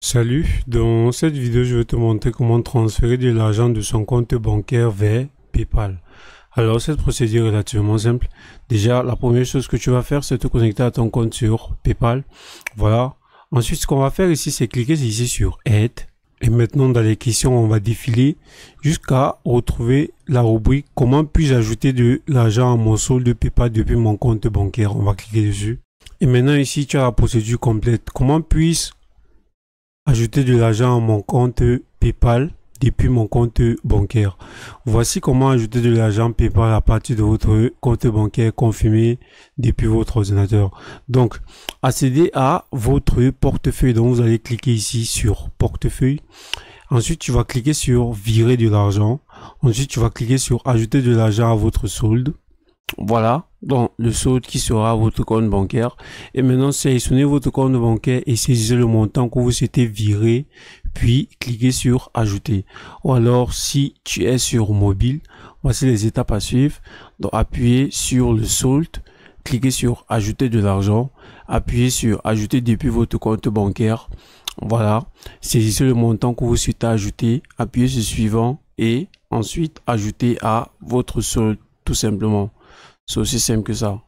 Salut, dans cette vidéo je vais te montrer comment transférer de l'argent de son compte bancaire vers PayPal. Alors cette procédure est relativement simple. Déjà la première chose que tu vas faire c'est te connecter à ton compte sur PayPal. Voilà. Ensuite ce qu'on va faire ici c'est cliquer ici sur Aide. Et maintenant dans les questions on va défiler jusqu'à retrouver la rubrique comment puis-je ajouter de l'argent à mon solde de PayPal depuis mon compte bancaire. On va cliquer dessus. Et maintenant ici tu as la procédure complète. Comment puis-je Ajouter de l'argent à mon compte PayPal depuis mon compte bancaire. Voici comment ajouter de l'argent PayPal à partir de votre compte bancaire confirmé depuis votre ordinateur. Donc, accédez à votre portefeuille. Donc, vous allez cliquer ici sur portefeuille. Ensuite, tu vas cliquer sur virer de l'argent. Ensuite, tu vas cliquer sur ajouter de l'argent à votre solde. Voilà, donc le solde qui sera votre compte bancaire. Et maintenant, sélectionnez votre compte bancaire et saisissez le montant que vous souhaitez virer, puis cliquez sur Ajouter. Ou alors, si tu es sur mobile, voici les étapes à suivre. Donc, appuyez sur le solde, cliquez sur Ajouter de l'argent, appuyez sur Ajouter depuis votre compte bancaire. Voilà, saisissez le montant que vous souhaitez ajouter, appuyez sur Suivant et ensuite Ajouter à votre solde tout simplement. Sou sistem ki sa.